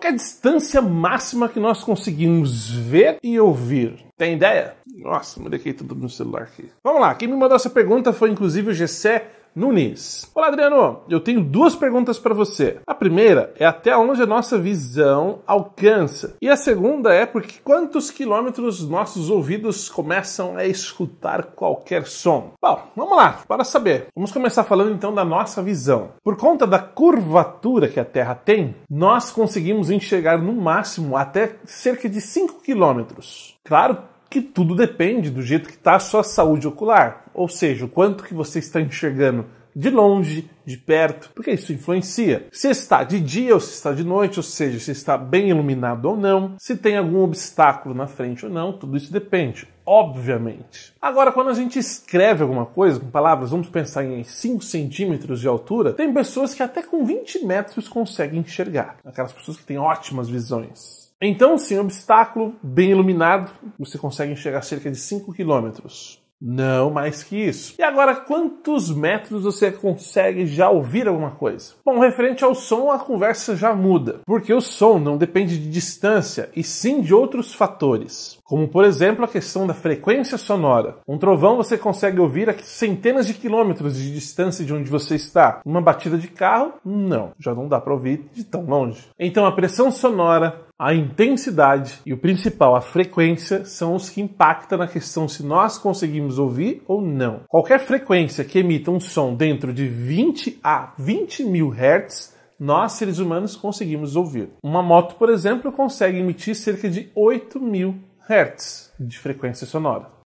Qual é a distância máxima que nós conseguimos ver e ouvir? Tem ideia? Nossa, molequei tudo no celular aqui. Vamos lá, quem me mandou essa pergunta foi inclusive o Gessé Nunes. Olá, Adriano! Eu tenho duas perguntas para você. A primeira é até onde a nossa visão alcança. E a segunda é porque quantos quilômetros nossos ouvidos começam a escutar qualquer som? Bom, vamos lá, para saber. Vamos começar falando então da nossa visão. Por conta da curvatura que a Terra tem, nós conseguimos enxergar no máximo até cerca de 5 quilômetros. Claro, que tudo depende do jeito que está a sua saúde ocular, ou seja, o quanto que você está enxergando de longe, de perto, porque isso influencia. Se está de dia ou se está de noite, ou seja, se está bem iluminado ou não, se tem algum obstáculo na frente ou não, tudo isso depende, obviamente. Agora, quando a gente escreve alguma coisa com palavras, vamos pensar em 5 centímetros de altura, tem pessoas que até com 20 metros conseguem enxergar, aquelas pessoas que têm ótimas visões. Então, sem obstáculo, bem iluminado, você consegue enxergar cerca de 5 quilômetros. Não mais que isso. E agora, quantos metros você consegue já ouvir alguma coisa? Bom, referente ao som, a conversa já muda, porque o som não depende de distância e sim de outros fatores, como por exemplo a questão da frequência sonora. Um trovão você consegue ouvir a centenas de quilômetros de distância de onde você está. Uma batida de carro, não, já não dá para ouvir de tão longe. Então, a pressão sonora, a intensidade e o principal, a frequência, são os que impactam na questão se nós conseguimos ouvir ou não. Qualquer frequência que emita um som dentro de 20 a 20 mil hertz nós, seres humanos, conseguimos ouvir. Uma moto, por exemplo, consegue emitir cerca de 8 mil Hz de frequência sonora.